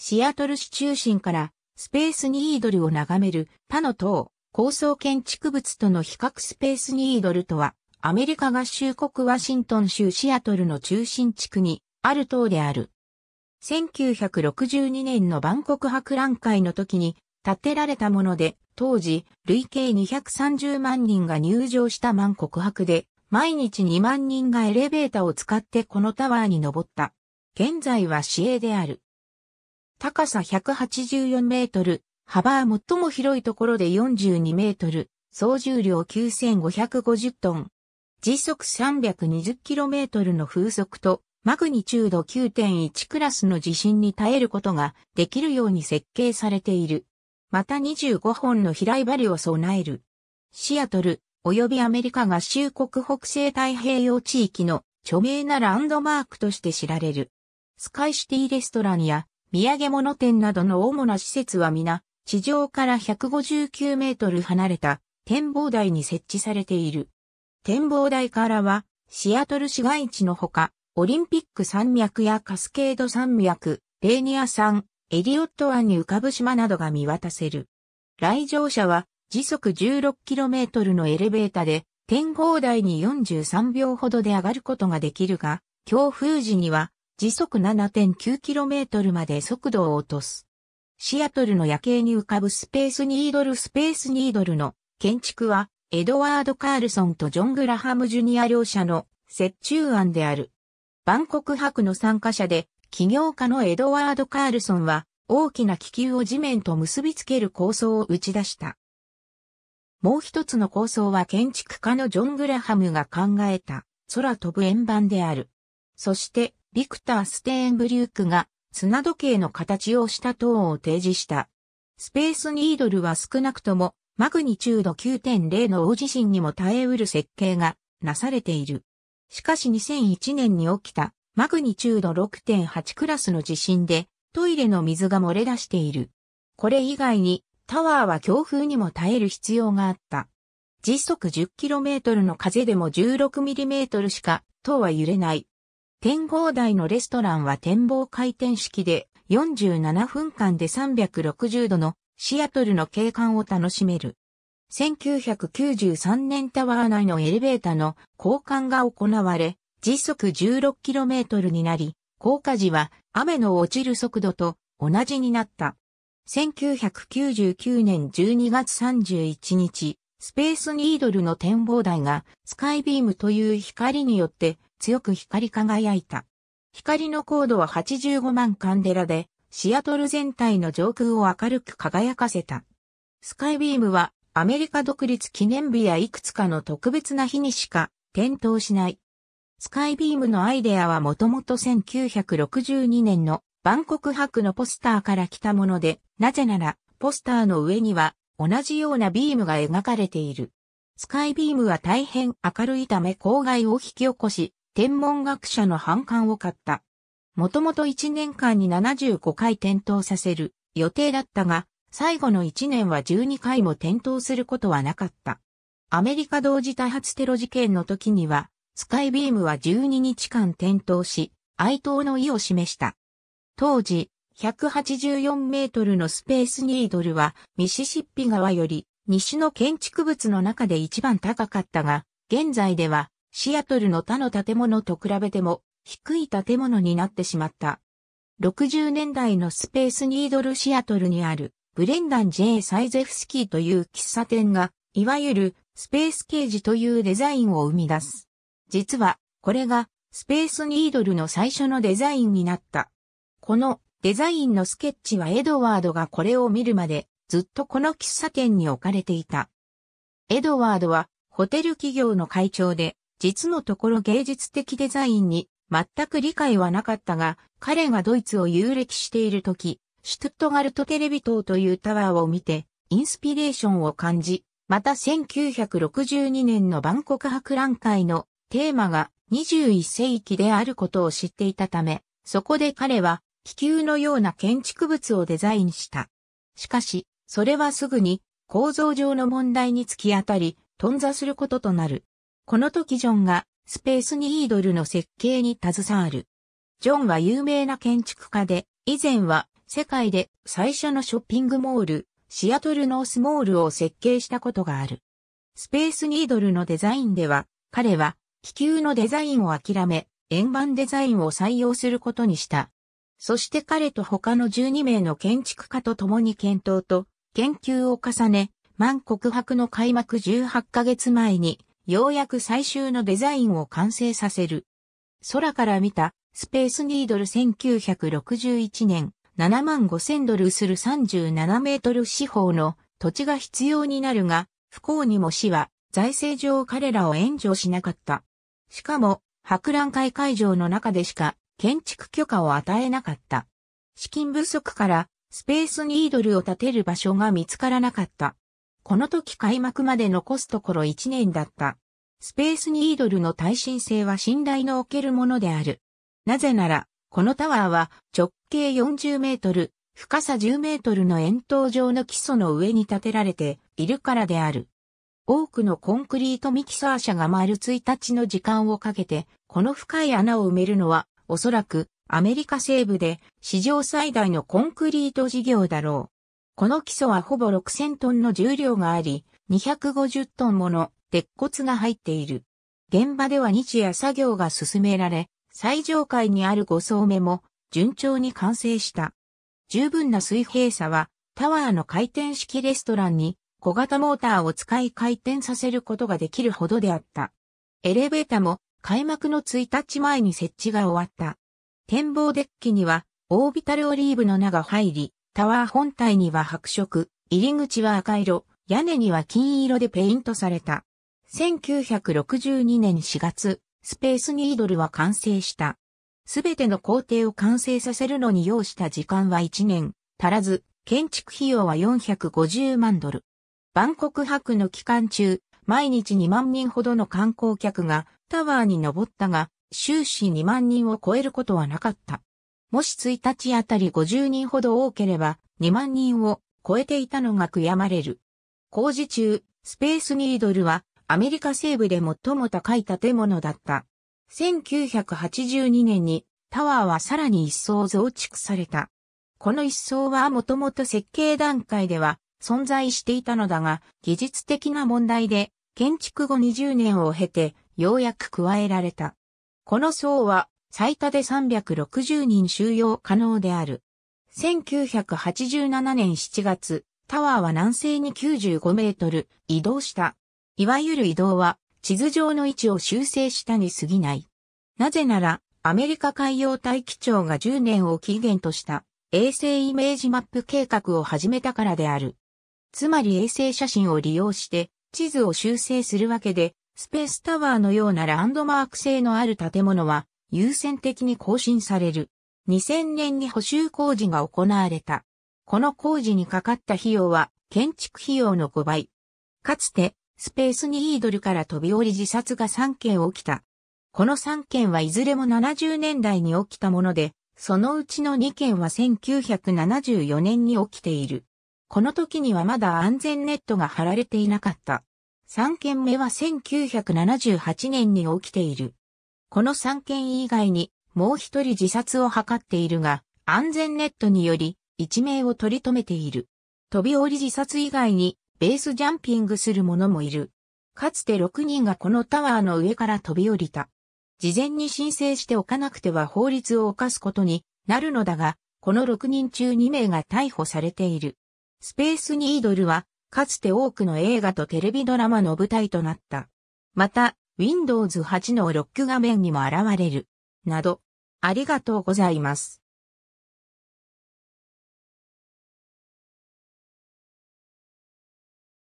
シアトル市中心からスペースニードルを眺める他の塔、高層建築物との比較スペースニードルとはアメリカ合衆国ワシントン州シアトルの中心地区にある塔である。1962年の万国博覧会の時に建てられたもので、当時、累計230万人が入場した万国博で、毎日2万人がエレベーターを使ってこのタワーに登った。現在は市営である。高さ184メートル、幅は最も広いところで42メートル、総重量9550トン。時速3 2 0トルの風速とマグニチュード9.1クラスの地震に耐えることができるように設計されている。また25本の飛来針を備える。シアトル、及びアメリカ合衆国北西太平洋地域の著名なランドマークとして知られる。スカイシティレストランや土産物店などの主な施設は皆、地上から159メートル離れた展望台に設置されている。展望台からは、シアトル市街地のほか、オリンピック山脈やカスケード山脈、レーニア山、エリオット湾に浮かぶ島などが見渡せる。来場者は時速 16km のエレベータで展望台に43秒ほどで上がることができるが、強風時には時速 7.9km まで速度を落とす。シアトルの夜景に浮かぶスペースニードルスペースニードルの建築はエドワード・カールソンとジョン・グラハム・ジュニア両者の折衷案である。万国博の参加者で起業家のエドワード・カールソンは大きな気球を地面と結びつける構想を打ち出した。もう一つの構想は建築家のジョン・グラハムが考えた空飛ぶ円盤である。そしてビクター・ステーンブリュークが砂時計の形をした塔を提示した。スペースニードルは少なくともマグニチュード9.0の大地震にも耐えうる設計がなされている。しかし2001年に起きたマグニチュード6.8クラスの地震でトイレの水が漏れ出している。これ以外にタワーは強風にも耐える必要があった。時速 10km の風でも 16mm しか塔は揺れない。展望台のレストランは展望回転式で47分間で360度のシアトルの景観を楽しめる。1993年タワー内のエレベータの交換が行われ、時速 16km になり、降下時は雨の落ちる速度と同じになった。1999年12月31日、スペースニードルの展望台がスカイビームという光によって強く光り輝いた。光の高度は85万カンデラで、シアトル全体の上空を明るく輝かせた。スカイビームはアメリカ独立記念日やいくつかの特別な日にしか点灯しない。スカイビームのアイデアはもともと1962年のバンコク博のポスターから来たもので、なぜならポスターの上には同じようなビームが描かれている。スカイビームは大変明るいため公害を引き起こし、天文学者の反感を買った。もともと1年間に75回点灯させる予定だったが、最後の1年は12回も点灯することはなかった。アメリカ同時多発テロ事件の時には、スカイビームは12日間点灯し、哀悼の意を示した。当時、184メートルのスペースニードルは、ミシシッピ川より、西の建築物の中で一番高かったが、現在では、シアトルの他の建物と比べても低い建物になってしまった。60年代のスペースニードルシアトルにあるブレンダン・ J・ サイゼフスキーという喫茶店が、いわゆるスペースケージというデザインを生み出す。実は、これがスペースニードルの最初のデザインになった。このデザインのスケッチはエドワードがこれを見るまでずっとこの喫茶店に置かれていた。エドワードはホテル企業の会長で実のところ芸術的デザインに全く理解はなかったが、彼がドイツを遊歴している時、シュトゥットガルトテレビ塔というタワーを見て、インスピレーションを感じ、また1962年の万国博覧会のテーマが21世紀であることを知っていたため、そこで彼は気球のような建築物をデザインした。しかし、それはすぐに構造上の問題に突き当たり、頓挫することとなる。この時ジョンがスペースニードルの設計に携わる。ジョンは有名な建築家で、以前は世界で最初のショッピングモール、シアトルノースモールを設計したことがある。スペースニードルのデザインでは、彼は気球のデザインを諦め、円盤デザインを採用することにした。そして彼と他の12名の建築家と共に検討と研究を重ね、満国博の開幕18ヶ月前にようやく最終のデザインを完成させる。空から見たスペースニードル1961年7万5000ドルする37メートル四方の土地が必要になるが、不幸にも市は財政上彼らを援助しなかった。しかも、博覧会会場の中でしか建築許可を与えなかった。資金不足からスペースニードルを建てる場所が見つからなかった。この時開幕まで残すところ1年だった。スペースニードルの耐震性は信頼のおけるものである。なぜなら、このタワーは直径40メートル、深さ10メートルの円筒状の基礎の上に建てられているからである。多くのコンクリートミキサー車が丸1日の時間をかけて、この深い穴を埋めるのは、おそらくアメリカ西部で史上最大のコンクリート事業だろう。この基礎はほぼ6000トンの重量があり、250トンもの鉄骨が入っている。現場では日夜作業が進められ、最上階にある5層目も順調に完成した。十分な水平差は、タワーの回転式レストランに小型モーターを使い回転させることができるほどであった。エレベーターも開幕の1日前に設置が終わった。展望デッキにはオービタルオリーブの名が入り、タワー本体には白色、入り口は赤色、屋根には金色でペイントされた。1962年4月、スペースニードルは完成した。すべての工程を完成させるのに要した時間は1年、足らず、建築費用は450万ドル。万国博の期間中、毎日2万人ほどの観光客がタワーに登ったが、終始2万人を超えることはなかった。もし1日あたり50人ほど多ければ2万人を超えていたのが悔やまれる。工事中、スペースニードルはアメリカ西部で最も高い建物だった。1982年にタワーはさらに一層増築された。この一層はもともと設計段階では存在していたのだが、技術的な問題で建築後20年を経てようやく加えられた。この層は最多で360人収容可能である。1987年7月、タワーは南西に95メートル移動した。いわゆる移動は地図上の位置を修正したに過ぎない。なぜなら、アメリカ海洋大気庁が10年を期限とした衛星イメージマップ計画を始めたからである。つまり衛星写真を利用して地図を修正するわけで、スペースタワーのようなランドマーク性のある建物は優先的に更新される。2000年に補修工事が行われた。この工事にかかった費用は建築費用の5倍。かつてスペースにイードルから飛び降り自殺が3件起きた。この3件はいずれも70年代に起きたもので、そのうちの2件は1974年に起きている。この時にはまだ安全ネットが張られていなかった。3件目は1978年に起きている。この3件以外にもう一人自殺を図っているが、安全ネットにより一命を取り留めている。飛び降り自殺以外にベースジャンピングする者もいる。かつて6人がこのタワーの上から飛び降りた。事前に申請しておかなくては法律を犯すことになるのだが、この6人中2名が逮捕されている。スペースニードルは、かつて多くの映画とテレビドラマの舞台となった。また、Windows 8のロック画面にも現れる。など、ありがとうございます。